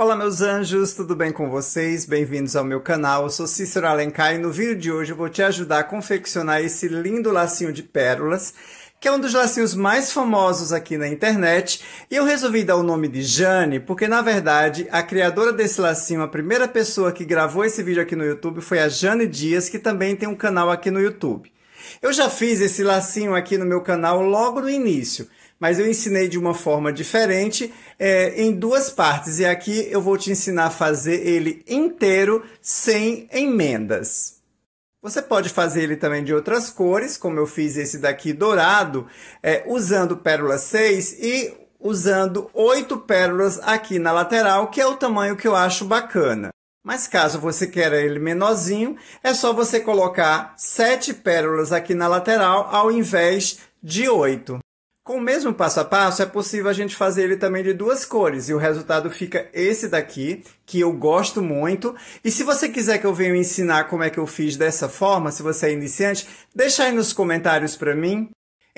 Olá meus anjos, tudo bem com vocês? Bem-vindos ao meu canal, eu sou Cícero Alencar e no vídeo de hoje eu vou te ajudar a confeccionar esse lindo lacinho de pérolas, que é um dos lacinhos mais famosos aqui na internet, e eu resolvi dar o nome de Jane, porque na verdade a criadora desse lacinho, a primeira pessoa que gravou esse vídeo aqui no YouTube foi a Jane Dias, que também tem um canal aqui no YouTube. Eu já fiz esse lacinho aqui no meu canal logo no início, mas eu ensinei de uma forma diferente é, em duas partes. E aqui eu vou te ensinar a fazer ele inteiro sem emendas. Você pode fazer ele também de outras cores, como eu fiz esse daqui dourado, é, usando pérola 6 e usando oito pérolas aqui na lateral, que é o tamanho que eu acho bacana. Mas caso você queira ele menorzinho, é só você colocar sete pérolas aqui na lateral ao invés de oito. Com o mesmo passo a passo, é possível a gente fazer ele também de duas cores e o resultado fica esse daqui, que eu gosto muito. E se você quiser que eu venha ensinar como é que eu fiz dessa forma, se você é iniciante, deixa aí nos comentários para mim.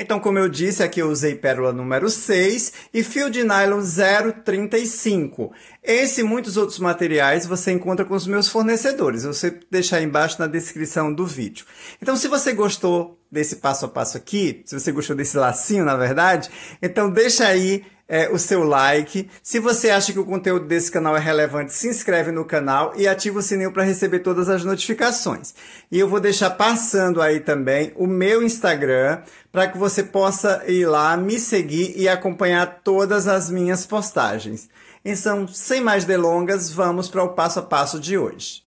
Então, como eu disse, aqui eu usei pérola número 6 e fio de nylon 0,35. Esse e muitos outros materiais você encontra com os meus fornecedores. Eu vou deixar embaixo na descrição do vídeo. Então, se você gostou desse passo a passo aqui, se você gostou desse lacinho, na verdade, então deixa aí é, o seu like. Se você acha que o conteúdo desse canal é relevante, se inscreve no canal e ativa o sininho para receber todas as notificações. E eu vou deixar passando aí também o meu Instagram para que você possa ir lá me seguir e acompanhar todas as minhas postagens. Então, sem mais delongas, vamos para o passo a passo de hoje.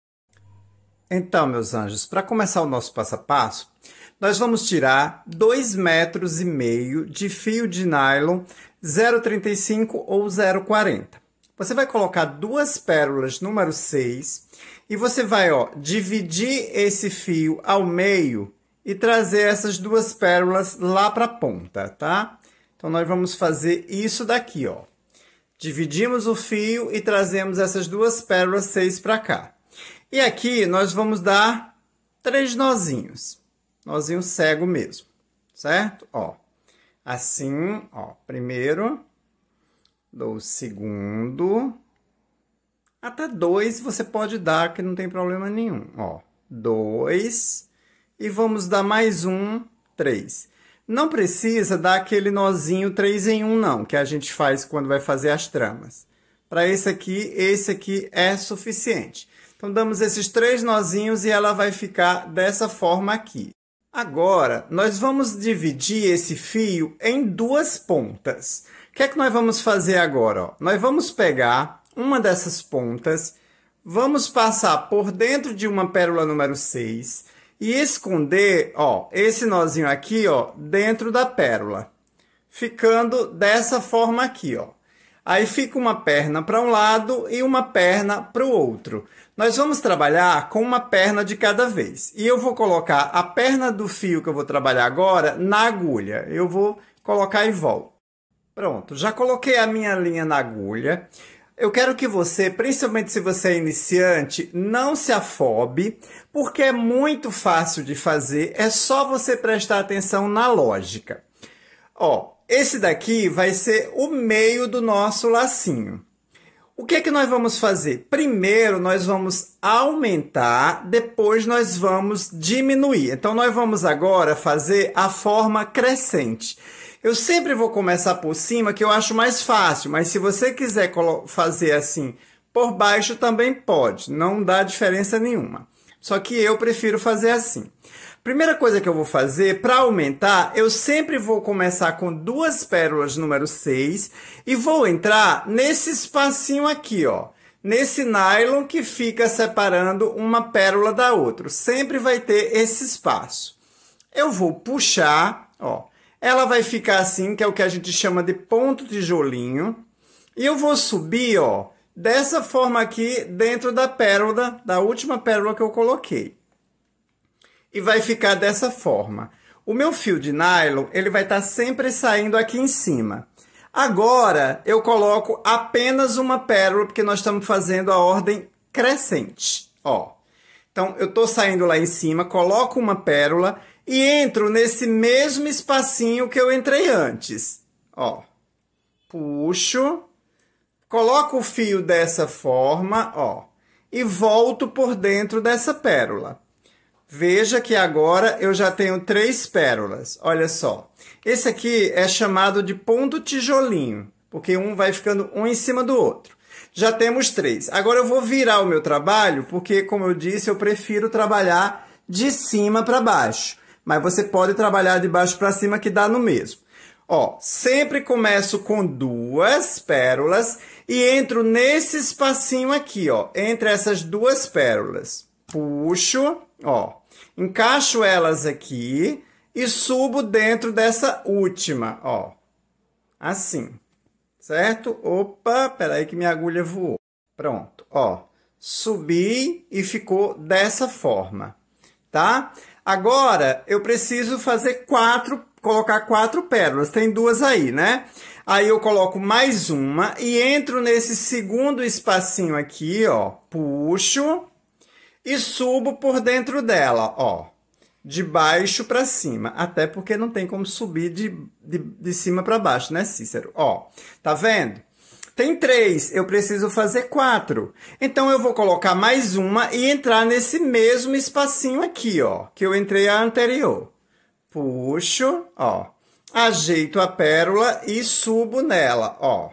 Então, meus anjos, para começar o nosso passo a passo, nós vamos tirar 2,5 metros e meio de fio de nylon 0,35 ou 0,40. Você vai colocar duas pérolas número 6 e você vai ó, dividir esse fio ao meio e trazer essas duas pérolas lá para a ponta, tá? Então, nós vamos fazer isso daqui, ó. Dividimos o fio e trazemos essas duas pérolas 6 para cá. E aqui, nós vamos dar três nozinhos nozinho cego mesmo, certo? Ó, assim, ó, primeiro, dou o segundo, até dois você pode dar, que não tem problema nenhum, ó, dois, e vamos dar mais um, três. Não precisa dar aquele nozinho três em um não, que a gente faz quando vai fazer as tramas. Para esse aqui, esse aqui é suficiente. Então, damos esses três nozinhos e ela vai ficar dessa forma aqui. Agora, nós vamos dividir esse fio em duas pontas. O que é que nós vamos fazer agora? Ó? Nós vamos pegar uma dessas pontas, vamos passar por dentro de uma pérola número 6 e esconder ó, esse nozinho aqui ó, dentro da pérola, ficando dessa forma aqui. Ó. Aí fica uma perna para um lado e uma perna para o outro. Nós vamos trabalhar com uma perna de cada vez. E eu vou colocar a perna do fio que eu vou trabalhar agora na agulha. Eu vou colocar e volto. Pronto, já coloquei a minha linha na agulha. Eu quero que você, principalmente se você é iniciante, não se afobe, porque é muito fácil de fazer, é só você prestar atenção na lógica. Ó, esse daqui vai ser o meio do nosso lacinho. O que é que nós vamos fazer? Primeiro, nós vamos aumentar, depois nós vamos diminuir. Então, nós vamos agora fazer a forma crescente. Eu sempre vou começar por cima, que eu acho mais fácil, mas se você quiser fazer assim por baixo, também pode, não dá diferença nenhuma. Só que eu prefiro fazer assim. Primeira coisa que eu vou fazer para aumentar, eu sempre vou começar com duas pérolas número 6 e vou entrar nesse espacinho aqui, ó. Nesse nylon que fica separando uma pérola da outra. Sempre vai ter esse espaço. Eu vou puxar, ó. Ela vai ficar assim, que é o que a gente chama de ponto tijolinho. E eu vou subir, ó, dessa forma aqui dentro da pérola, da última pérola que eu coloquei e vai ficar dessa forma. O meu fio de nylon, ele vai estar tá sempre saindo aqui em cima. Agora, eu coloco apenas uma pérola, porque nós estamos fazendo a ordem crescente, ó. Então, eu estou saindo lá em cima, coloco uma pérola e entro nesse mesmo espacinho que eu entrei antes, ó. Puxo, coloco o fio dessa forma, ó, e volto por dentro dessa pérola. Veja que agora eu já tenho três pérolas. Olha só. Esse aqui é chamado de ponto tijolinho, porque um vai ficando um em cima do outro. Já temos três. Agora eu vou virar o meu trabalho, porque, como eu disse, eu prefiro trabalhar de cima para baixo. Mas você pode trabalhar de baixo para cima, que dá no mesmo. Ó, sempre começo com duas pérolas e entro nesse espacinho aqui, ó, entre essas duas pérolas puxo, ó, encaixo elas aqui e subo dentro dessa última, ó. Assim, certo? Opa, peraí que minha agulha voou. Pronto, ó. Subi e ficou dessa forma, tá? Agora, eu preciso fazer quatro, colocar quatro pérolas. Tem duas aí, né? Aí eu coloco mais uma e entro nesse segundo espacinho aqui, ó. Puxo, e subo por dentro dela, ó. De baixo para cima, até porque não tem como subir de, de, de cima para baixo, né, Cícero? Ó, tá vendo? Tem três, eu preciso fazer quatro. Então eu vou colocar mais uma e entrar nesse mesmo espacinho aqui, ó, que eu entrei a anterior. Puxo, ó, ajeito a pérola e subo nela, ó.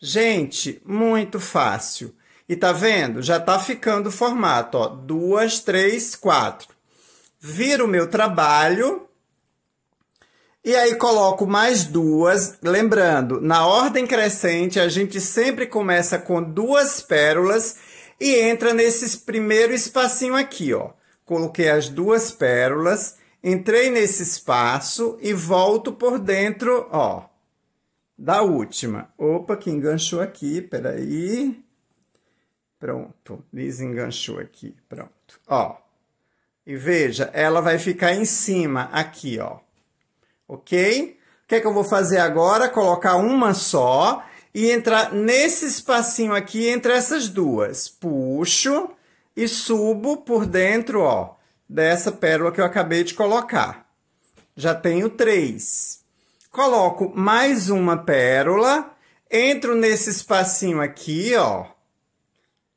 Gente, muito fácil. E tá vendo? Já tá ficando o formato, ó. Duas, três, quatro. Viro o meu trabalho. E aí coloco mais duas. Lembrando, na ordem crescente, a gente sempre começa com duas pérolas e entra nesse primeiro espacinho aqui, ó. Coloquei as duas pérolas, entrei nesse espaço e volto por dentro, ó, da última. Opa, que enganchou aqui, peraí. Pronto, desenganchou aqui, pronto. Ó, e veja, ela vai ficar em cima aqui, ó. Ok? O que é que eu vou fazer agora? Colocar uma só e entrar nesse espacinho aqui entre essas duas. Puxo e subo por dentro, ó, dessa pérola que eu acabei de colocar. Já tenho três. Coloco mais uma pérola, entro nesse espacinho aqui, ó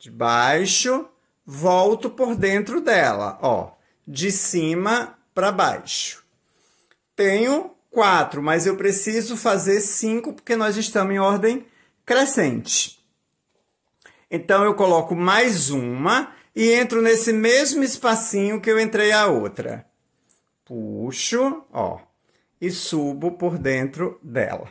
de baixo, volto por dentro dela, ó, de cima para baixo. Tenho quatro, mas eu preciso fazer cinco porque nós estamos em ordem crescente. Então eu coloco mais uma e entro nesse mesmo espacinho que eu entrei a outra. Puxo, ó, e subo por dentro dela.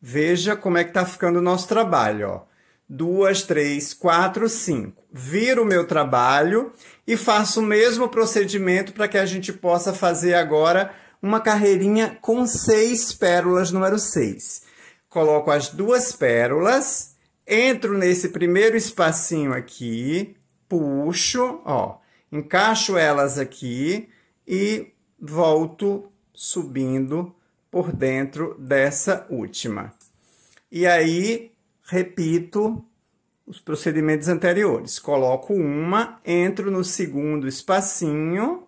Veja como é que tá ficando o nosso trabalho, ó duas, três, quatro, cinco. Viro o meu trabalho e faço o mesmo procedimento para que a gente possa fazer agora uma carreirinha com seis pérolas número seis. Coloco as duas pérolas, entro nesse primeiro espacinho aqui, puxo, ó, encaixo elas aqui e volto subindo por dentro dessa última. E aí repito os procedimentos anteriores. Coloco uma, entro no segundo espacinho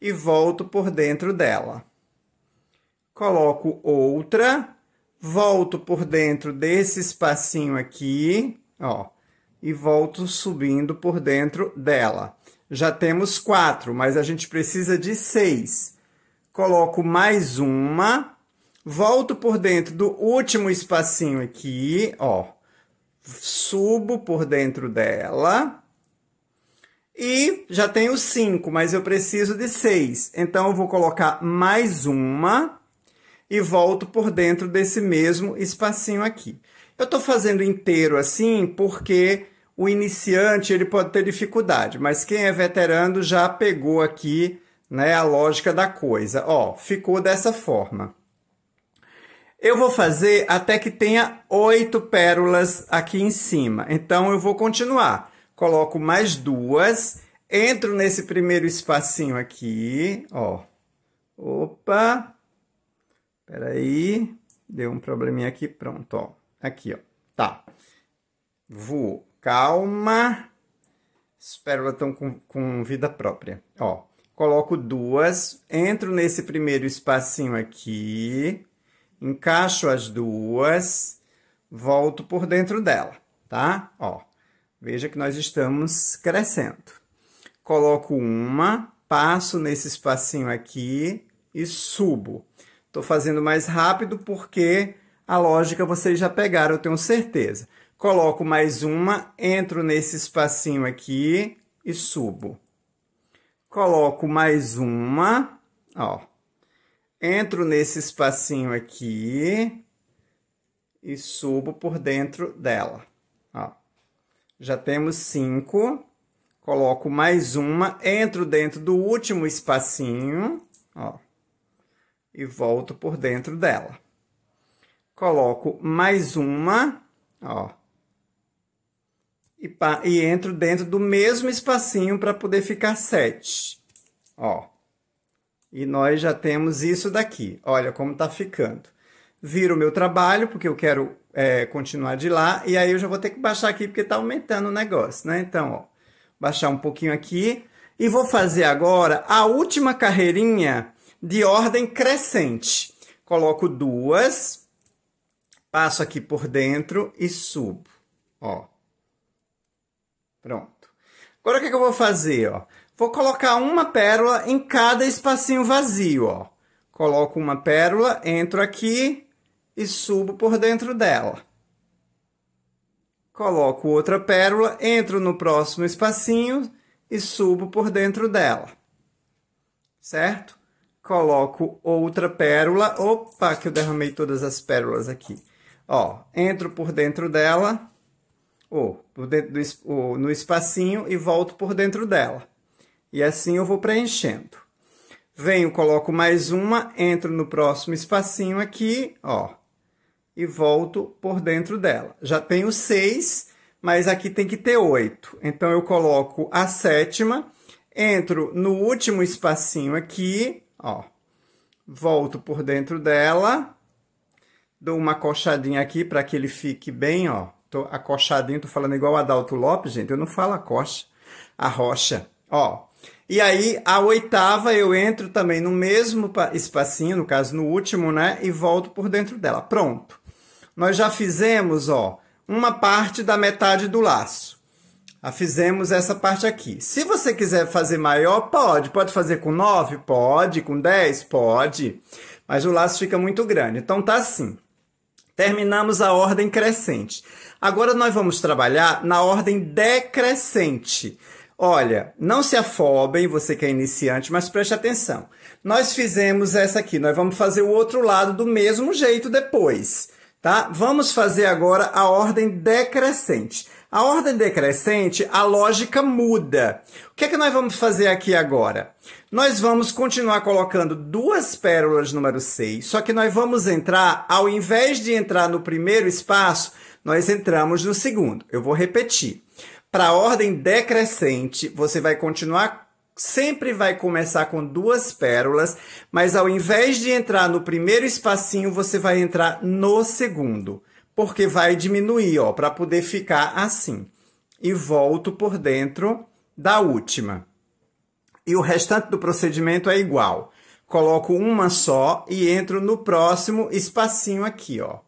e volto por dentro dela. Coloco outra, volto por dentro desse espacinho aqui, ó, e volto subindo por dentro dela. Já temos quatro, mas a gente precisa de seis. Coloco mais uma, Volto por dentro do último espacinho aqui, ó. Subo por dentro dela. E já tenho cinco, mas eu preciso de seis. Então, eu vou colocar mais uma e volto por dentro desse mesmo espacinho aqui. Eu estou fazendo inteiro assim porque o iniciante ele pode ter dificuldade, mas quem é veterano já pegou aqui né, a lógica da coisa. Ó, ficou dessa forma. Eu vou fazer até que tenha oito pérolas aqui em cima. Então, eu vou continuar. Coloco mais duas, entro nesse primeiro espacinho aqui, ó. Opa! Peraí, deu um probleminha aqui, pronto, ó. Aqui, ó, tá. Vou, calma. As pérolas estão com, com vida própria, ó. Coloco duas, entro nesse primeiro espacinho aqui, encaixo as duas, volto por dentro dela, tá? Ó, veja que nós estamos crescendo. Coloco uma, passo nesse espacinho aqui e subo. Estou fazendo mais rápido porque a lógica vocês já pegaram, eu tenho certeza. Coloco mais uma, entro nesse espacinho aqui e subo. Coloco mais uma, ó, entro nesse espacinho aqui e subo por dentro dela. Ó. Já temos cinco. Coloco mais uma, entro dentro do último espacinho, ó, e volto por dentro dela. Coloco mais uma, ó, e, e entro dentro do mesmo espacinho para poder ficar sete, ó. E nós já temos isso daqui. Olha como está ficando. Viro o meu trabalho, porque eu quero é, continuar de lá. E aí eu já vou ter que baixar aqui, porque está aumentando o negócio, né? Então, ó, baixar um pouquinho aqui. E vou fazer agora a última carreirinha de ordem crescente. Coloco duas, passo aqui por dentro e subo. Ó. Pronto. Agora o que, é que eu vou fazer? Ó? Vou colocar uma pérola em cada espacinho vazio, ó. Coloco uma pérola, entro aqui e subo por dentro dela. Coloco outra pérola, entro no próximo espacinho e subo por dentro dela. Certo? Coloco outra pérola. Opa, que eu derramei todas as pérolas aqui. Ó, entro por dentro dela, ou no espacinho e volto por dentro dela. E assim eu vou preenchendo. Venho, coloco mais uma, entro no próximo espacinho aqui, ó, e volto por dentro dela. Já tenho seis, mas aqui tem que ter oito. Então, eu coloco a sétima, entro no último espacinho aqui, ó, volto por dentro dela, dou uma coxadinha aqui para que ele fique bem, ó, tô acochadinho, tô falando igual o Adalto Lopes, gente, eu não falo a coxa, a rocha, ó, e aí, a oitava, eu entro também no mesmo espacinho, no caso, no último, né? E volto por dentro dela. Pronto. Nós já fizemos, ó, uma parte da metade do laço. Já fizemos essa parte aqui. Se você quiser fazer maior, pode. Pode fazer com 9? Pode. Com 10? Pode. Mas o laço fica muito grande. Então tá assim. Terminamos a ordem crescente. Agora nós vamos trabalhar na ordem decrescente. Olha, não se afobem, você que é iniciante, mas preste atenção. Nós fizemos essa aqui, nós vamos fazer o outro lado do mesmo jeito depois, tá? Vamos fazer agora a ordem decrescente. A ordem decrescente, a lógica muda. O que é que nós vamos fazer aqui agora? Nós vamos continuar colocando duas pérolas número 6, só que nós vamos entrar, ao invés de entrar no primeiro espaço, nós entramos no segundo. Eu vou repetir. Para a ordem decrescente, você vai continuar sempre vai começar com duas pérolas, mas ao invés de entrar no primeiro espacinho, você vai entrar no segundo, porque vai diminuir, ó, para poder ficar assim. E volto por dentro da última. E o restante do procedimento é igual. Coloco uma só e entro no próximo espacinho aqui, ó.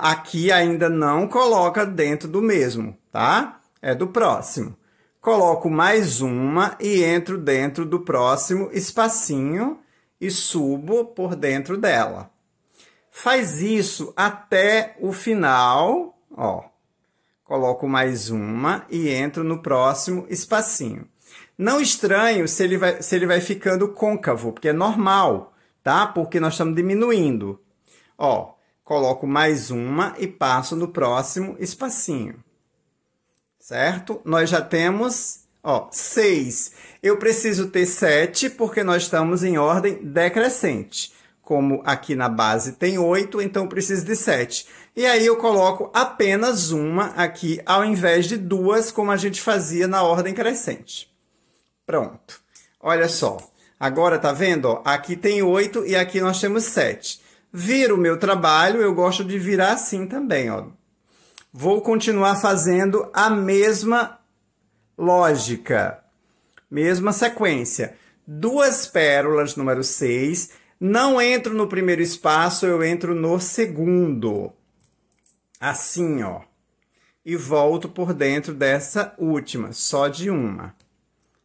Aqui ainda não coloca dentro do mesmo, tá? é do próximo. Coloco mais uma e entro dentro do próximo espacinho e subo por dentro dela. Faz isso até o final, ó. Coloco mais uma e entro no próximo espacinho. Não estranho se ele vai, se ele vai ficando côncavo, porque é normal, tá? Porque nós estamos diminuindo. Ó, coloco mais uma e passo no próximo espacinho certo? Nós já temos, ó, 6. Eu preciso ter 7 porque nós estamos em ordem decrescente. Como aqui na base tem 8, então eu preciso de 7. E aí eu coloco apenas uma aqui ao invés de duas, como a gente fazia na ordem crescente. Pronto. Olha só. Agora, tá vendo? Ó, aqui tem 8 e aqui nós temos 7. Viro o meu trabalho, eu gosto de virar assim também, ó vou continuar fazendo a mesma lógica, mesma sequência. Duas pérolas, número 6. Não entro no primeiro espaço, eu entro no segundo. Assim, ó. E volto por dentro dessa última, só de uma.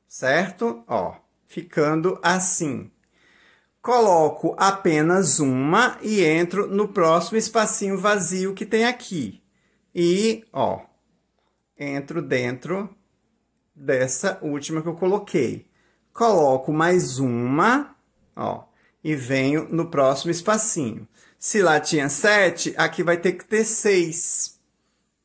Certo? Ó, ficando assim coloco apenas uma e entro no próximo espacinho vazio que tem aqui. E, ó, entro dentro dessa última que eu coloquei. Coloco mais uma, ó, e venho no próximo espacinho. Se lá tinha sete aqui vai ter que ter seis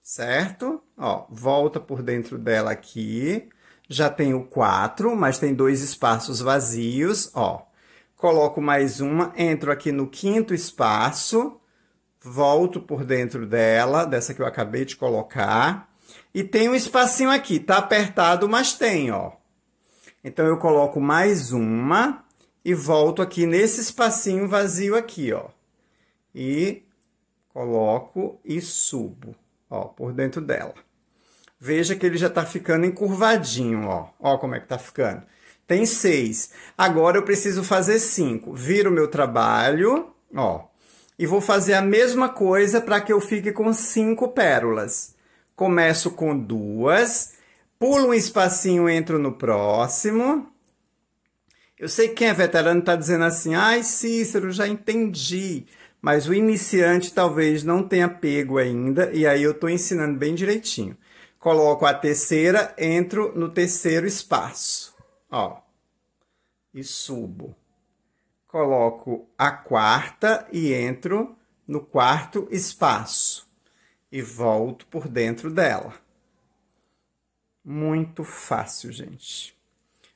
certo? Ó, volta por dentro dela aqui. Já tenho quatro mas tem dois espaços vazios, ó. Coloco mais uma, entro aqui no quinto espaço, volto por dentro dela, dessa que eu acabei de colocar, e tem um espacinho aqui, tá apertado, mas tem, ó. Então eu coloco mais uma e volto aqui nesse espacinho vazio aqui, ó. E coloco e subo, ó, por dentro dela. Veja que ele já tá ficando encurvadinho, ó. Ó como é que tá ficando. Tem seis. Agora eu preciso fazer cinco. Viro o meu trabalho, ó e vou fazer a mesma coisa para que eu fique com cinco pérolas. Começo com duas, pulo um espacinho, entro no próximo. Eu sei que quem é veterano está dizendo assim, ai Cícero, já entendi, mas o iniciante talvez não tenha pego ainda, e aí eu estou ensinando bem direitinho. Coloco a terceira, entro no terceiro espaço, ó, e subo coloco a quarta e entro no quarto espaço e volto por dentro dela. Muito fácil, gente.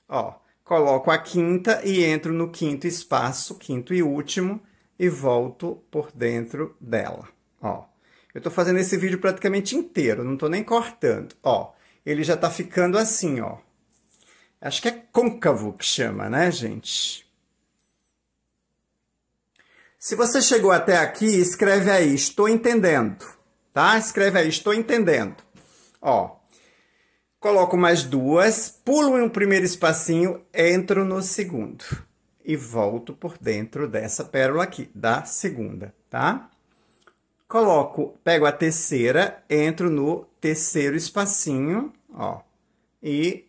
Ó, coloco a quinta e entro no quinto espaço, quinto e último, e volto por dentro dela. Ó, eu estou fazendo esse vídeo praticamente inteiro, não estou nem cortando. Ó, ele já está ficando assim, ó. Acho que é côncavo que chama, né, gente? Se você chegou até aqui, escreve aí, estou entendendo, tá? Escreve aí, estou entendendo. Ó, coloco mais duas, pulo em um primeiro espacinho, entro no segundo e volto por dentro dessa pérola aqui, da segunda, tá? Coloco, pego a terceira, entro no terceiro espacinho, ó, e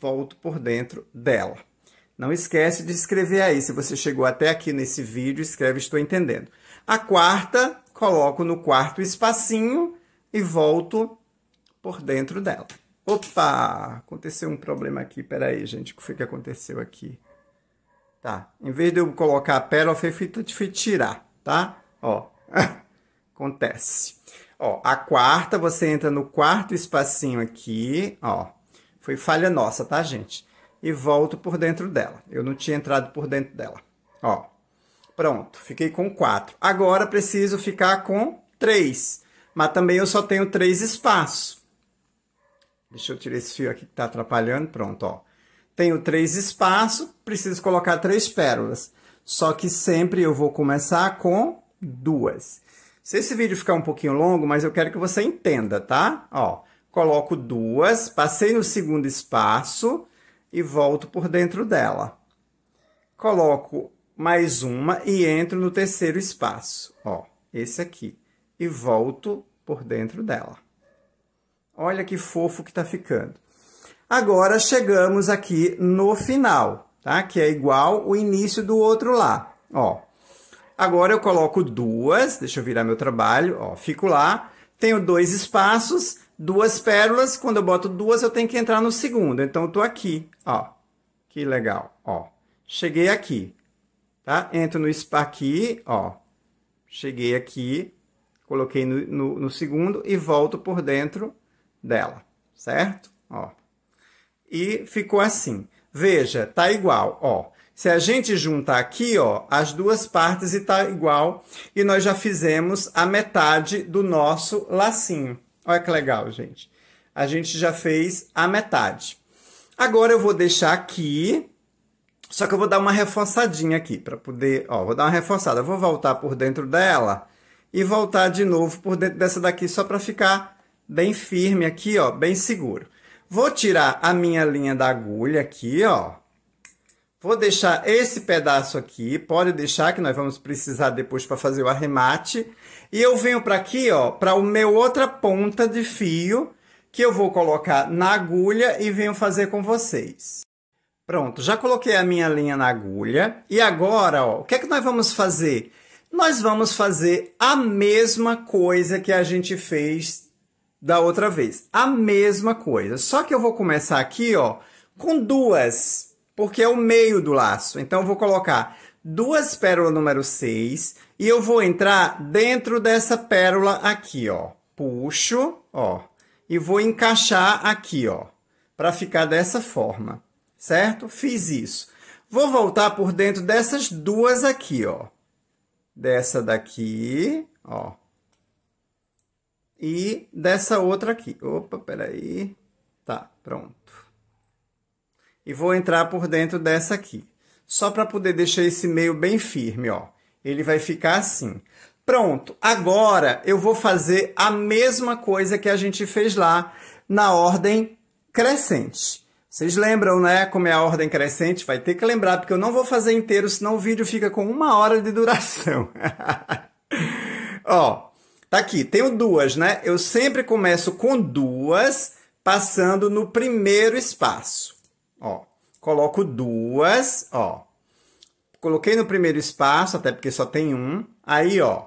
volto por dentro dela. Não esquece de escrever aí. Se você chegou até aqui nesse vídeo, escreve Estou Entendendo. A quarta, coloco no quarto espacinho e volto por dentro dela. Opa! Aconteceu um problema aqui. Peraí, gente. O que foi que aconteceu aqui? Tá. Em vez de eu colocar a pérola, eu fui tirar, tá? Ó. Acontece. Ó, a quarta, você entra no quarto espacinho aqui, ó. Foi falha nossa, tá, gente? e volto por dentro dela. Eu não tinha entrado por dentro dela. Ó, pronto, fiquei com 4. Agora preciso ficar com 3, mas também eu só tenho 3 espaços. Deixa eu tirar esse fio aqui que está atrapalhando. Pronto, ó. Tenho 3 espaços, preciso colocar 3 pérolas. Só que sempre eu vou começar com duas. Se esse vídeo ficar um pouquinho longo, mas eu quero que você entenda, tá? Ó, coloco duas, passei no segundo espaço, e volto por dentro dela. Coloco mais uma e entro no terceiro espaço, ó, esse aqui, e volto por dentro dela. Olha que fofo que tá ficando. Agora chegamos aqui no final, tá? Que é igual o início do outro lá, ó. Agora eu coloco duas, deixa eu virar meu trabalho, ó, fico lá, tenho dois espaços, duas pérolas, quando eu boto duas, eu tenho que entrar no segundo. Então, eu tô aqui, ó. Que legal, ó. Cheguei aqui, tá? Entro no aqui, ó. Cheguei aqui, coloquei no, no, no segundo e volto por dentro dela, certo? Ó. E ficou assim. Veja, tá igual, ó. Se a gente juntar aqui, ó, as duas partes e tá igual, e nós já fizemos a metade do nosso lacinho. Olha que legal, gente. A gente já fez a metade. Agora eu vou deixar aqui, só que eu vou dar uma reforçadinha aqui para poder, ó, vou dar uma reforçada. Eu vou voltar por dentro dela e voltar de novo por dentro dessa daqui só para ficar bem firme aqui, ó, bem seguro. Vou tirar a minha linha da agulha aqui, ó. Vou deixar esse pedaço aqui, pode deixar que nós vamos precisar depois para fazer o arremate. E eu venho para aqui, ó, para o meu outra ponta de fio, que eu vou colocar na agulha e venho fazer com vocês. Pronto, já coloquei a minha linha na agulha. E agora, ó, o que é que nós vamos fazer? Nós vamos fazer a mesma coisa que a gente fez da outra vez. A mesma coisa. Só que eu vou começar aqui, ó, com duas, porque é o meio do laço. Então, eu vou colocar duas pérolas número 6 e eu vou entrar dentro dessa pérola aqui, ó. Puxo, ó. E vou encaixar aqui, ó. Para ficar dessa forma, certo? Fiz isso. Vou voltar por dentro dessas duas aqui, ó. Dessa daqui, ó. E dessa outra aqui. Opa, peraí. Tá, pronto. E vou entrar por dentro dessa aqui. Só para poder deixar esse meio bem firme, ó. Ele vai ficar assim. Pronto, agora eu vou fazer a mesma coisa que a gente fez lá na ordem crescente. Vocês lembram, né, como é a ordem crescente? Vai ter que lembrar, porque eu não vou fazer inteiro, senão o vídeo fica com uma hora de duração. Ó, tá aqui, tenho duas, né? Eu sempre começo com duas, passando no primeiro espaço. Ó, coloco duas, ó. Coloquei no primeiro espaço, até porque só tem um. Aí, ó,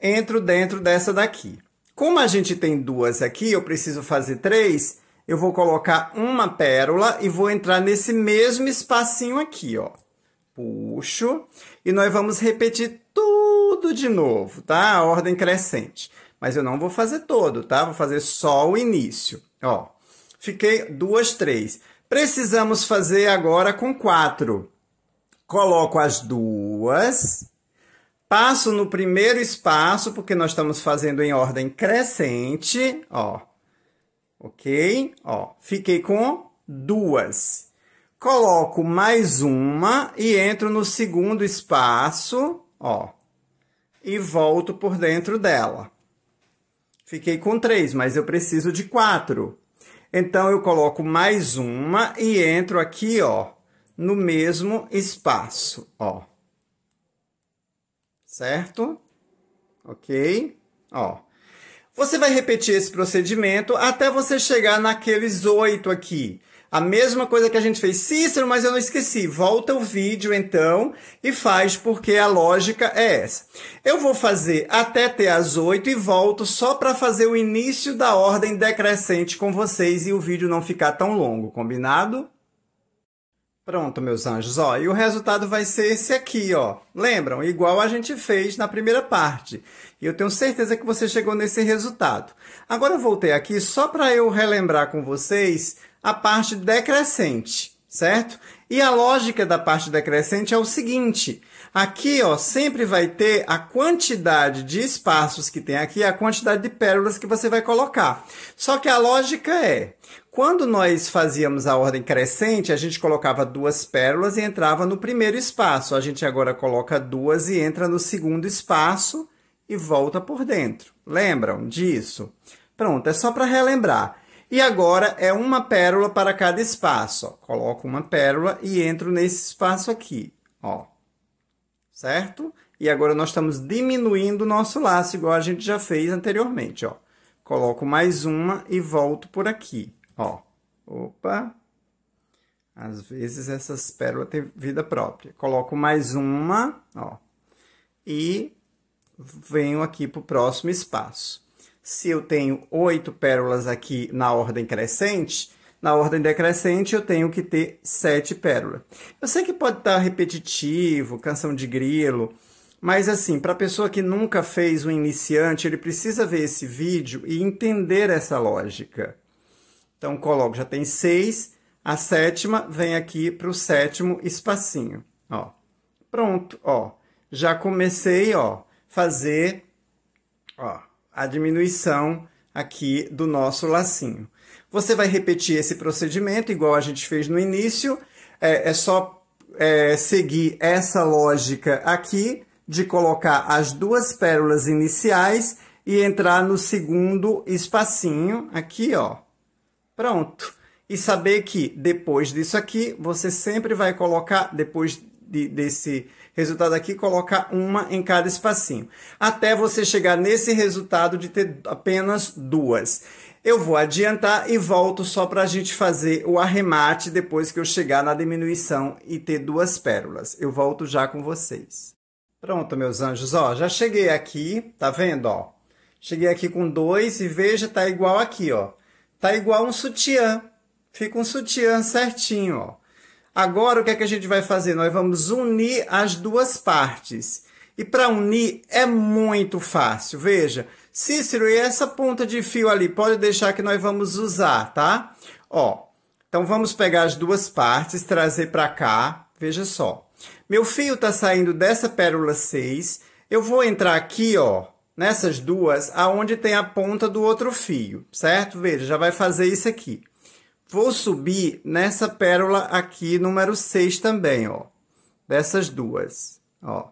entro dentro dessa daqui. Como a gente tem duas aqui, eu preciso fazer três, eu vou colocar uma pérola e vou entrar nesse mesmo espacinho aqui, ó. Puxo. E nós vamos repetir tudo de novo, tá? A ordem crescente. Mas eu não vou fazer todo, tá? Vou fazer só o início, ó. Fiquei duas, três. Precisamos fazer agora com quatro coloco as duas, passo no primeiro espaço, porque nós estamos fazendo em ordem crescente, ó. Ok? Ó, fiquei com duas. Coloco mais uma e entro no segundo espaço, ó. E volto por dentro dela. Fiquei com três, mas eu preciso de quatro. Então, eu coloco mais uma e entro aqui, ó, no mesmo espaço, ó. Certo? Ok? Ó. Você vai repetir esse procedimento até você chegar naqueles oito aqui. A mesma coisa que a gente fez. Cícero, mas eu não esqueci. Volta o vídeo, então, e faz, porque a lógica é essa. Eu vou fazer até ter as oito e volto só para fazer o início da ordem decrescente com vocês e o vídeo não ficar tão longo, combinado? Pronto, meus anjos, ó, e o resultado vai ser esse aqui, ó. Lembram? Igual a gente fez na primeira parte. E eu tenho certeza que você chegou nesse resultado. Agora eu voltei aqui só para eu relembrar com vocês a parte decrescente, certo? E a lógica da parte decrescente é o seguinte: Aqui, ó, sempre vai ter a quantidade de espaços que tem aqui, a quantidade de pérolas que você vai colocar. Só que a lógica é, quando nós fazíamos a ordem crescente, a gente colocava duas pérolas e entrava no primeiro espaço. A gente agora coloca duas e entra no segundo espaço e volta por dentro. Lembram disso? Pronto, é só para relembrar. E agora é uma pérola para cada espaço. Ó. Coloco uma pérola e entro nesse espaço aqui. Ó certo? E agora nós estamos diminuindo o nosso laço, igual a gente já fez anteriormente, ó. Coloco mais uma e volto por aqui, ó. Opa! Às vezes essas pérolas têm vida própria. Coloco mais uma, ó. E venho aqui para o próximo espaço. Se eu tenho oito pérolas aqui na ordem crescente, na ordem decrescente, eu tenho que ter sete pérolas. Eu sei que pode estar repetitivo, canção de grilo, mas assim, para a pessoa que nunca fez um iniciante, ele precisa ver esse vídeo e entender essa lógica. Então, coloco, já tem seis, a sétima vem aqui para o sétimo espacinho, ó. Pronto, ó. Já comecei, ó, fazer ó, a diminuição aqui do nosso lacinho. Você vai repetir esse procedimento, igual a gente fez no início, é, é só é, seguir essa lógica aqui de colocar as duas pérolas iniciais e entrar no segundo espacinho aqui, ó. Pronto. E saber que depois disso aqui, você sempre vai colocar, depois de, desse resultado aqui, colocar uma em cada espacinho. Até você chegar nesse resultado de ter apenas duas. Eu vou adiantar e volto só para a gente fazer o arremate depois que eu chegar na diminuição e ter duas pérolas. Eu volto já com vocês. Pronto, meus anjos, ó, já cheguei aqui, tá vendo, ó? Cheguei aqui com dois e veja, tá igual aqui, ó. Tá igual um sutiã. Fica um sutiã certinho, ó. Agora o que é que a gente vai fazer? Nós vamos unir as duas partes. E para unir é muito fácil, veja. Cícero, e essa ponta de fio ali, pode deixar que nós vamos usar, tá? Ó, então vamos pegar as duas partes, trazer para cá, veja só. Meu fio tá saindo dessa pérola 6, eu vou entrar aqui, ó, nessas duas, aonde tem a ponta do outro fio, certo? Veja, já vai fazer isso aqui. Vou subir nessa pérola aqui, número 6 também, ó. Dessas duas, ó.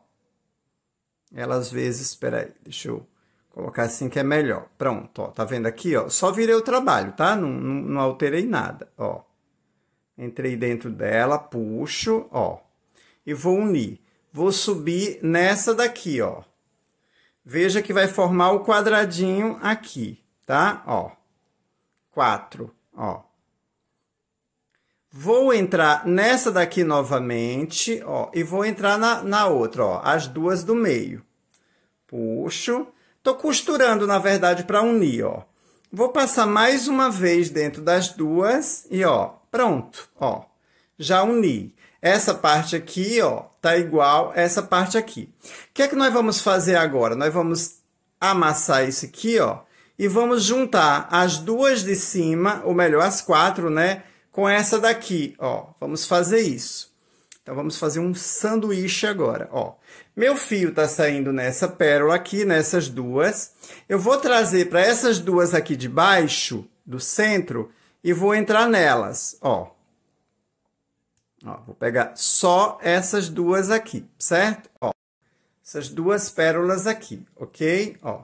Elas vezes, espera aí, deixa eu Colocar assim que é melhor. Pronto, ó, tá vendo aqui, ó? Só virei o trabalho, tá? Não, não, não alterei nada, ó. Entrei dentro dela, puxo, ó. E vou unir. Vou subir nessa daqui, ó. Veja que vai formar o quadradinho aqui, tá? Ó. quatro ó. Vou entrar nessa daqui novamente, ó, e vou entrar na, na outra, ó, as duas do meio. Puxo, Tô costurando, na verdade, para unir, ó. Vou passar mais uma vez dentro das duas e, ó, pronto, ó. Já uni. Essa parte aqui, ó, tá igual essa parte aqui. O que é que nós vamos fazer agora? Nós vamos amassar isso aqui, ó, e vamos juntar as duas de cima, ou melhor, as quatro, né, com essa daqui, ó. Vamos fazer isso. Então, vamos fazer um sanduíche agora, ó. Meu fio está saindo nessa pérola aqui, nessas duas. Eu vou trazer para essas duas aqui de baixo, do centro, e vou entrar nelas, ó. ó. Vou pegar só essas duas aqui, certo? Ó, essas duas pérolas aqui, ok? Ó,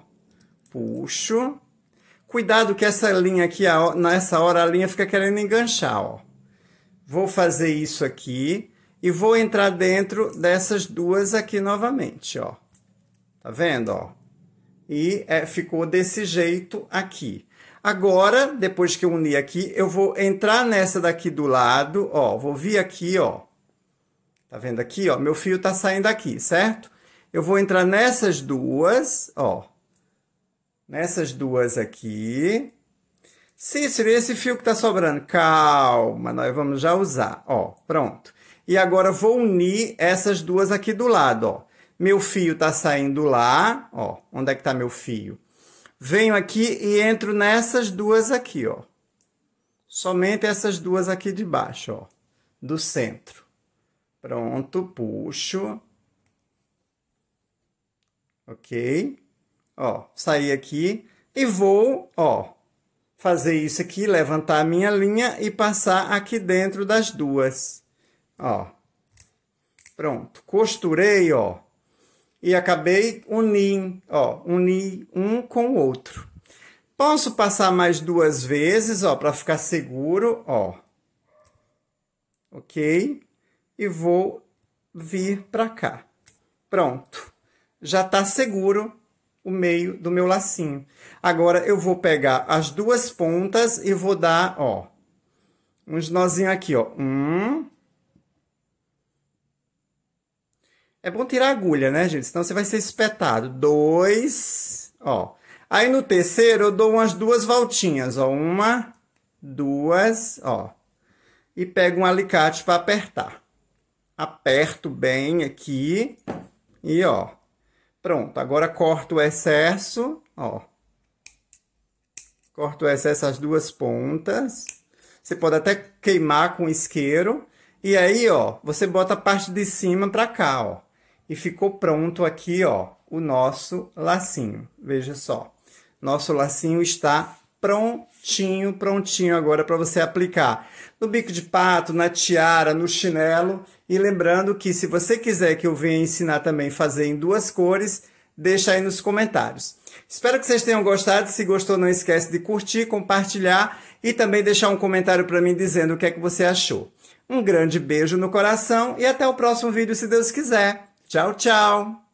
puxo. Cuidado que essa linha aqui, nessa hora, a linha fica querendo enganchar, ó. Vou fazer isso aqui e vou entrar dentro dessas duas aqui novamente, ó. Tá vendo, ó? E é, ficou desse jeito aqui. Agora, depois que eu unir aqui, eu vou entrar nessa daqui do lado, ó, vou vir aqui, ó. Tá vendo aqui, ó? Meu fio tá saindo aqui, certo? Eu vou entrar nessas duas, ó. Nessas duas aqui. Cícero, esse fio que tá sobrando? Calma, nós vamos já usar, ó. Pronto. E agora vou unir essas duas aqui do lado, ó. Meu fio tá saindo lá, ó. Onde é que tá meu fio? Venho aqui e entro nessas duas aqui, ó. Somente essas duas aqui de baixo, ó. Do centro. Pronto, puxo. Ok? Ó, saí aqui e vou, ó, fazer isso aqui, levantar a minha linha e passar aqui dentro das duas. Ó. Pronto. Costurei, ó. E acabei unindo, ó, uni um com o outro. Posso passar mais duas vezes, ó, para ficar seguro, ó. OK? E vou vir para cá. Pronto. Já tá seguro o meio do meu lacinho. Agora eu vou pegar as duas pontas e vou dar, ó, uns nozinhos aqui, ó. Um, É bom tirar a agulha, né, gente? Senão você vai ser espetado. Dois, ó. Aí no terceiro eu dou umas duas voltinhas, ó. Uma, duas, ó. E pego um alicate para apertar. Aperto bem aqui e ó. Pronto, agora corto o excesso, ó. Corto o excesso as duas pontas. Você pode até queimar com isqueiro. E aí, ó, você bota a parte de cima para cá, ó. E ficou pronto aqui, ó, o nosso lacinho. Veja só. Nosso lacinho está prontinho, prontinho agora para você aplicar no bico de pato, na tiara, no chinelo. E lembrando que se você quiser que eu venha ensinar também fazer em duas cores, deixa aí nos comentários. Espero que vocês tenham gostado. Se gostou, não esquece de curtir, compartilhar e também deixar um comentário para mim dizendo o que é que você achou. Um grande beijo no coração e até o próximo vídeo, se Deus quiser. Ciao, ciao.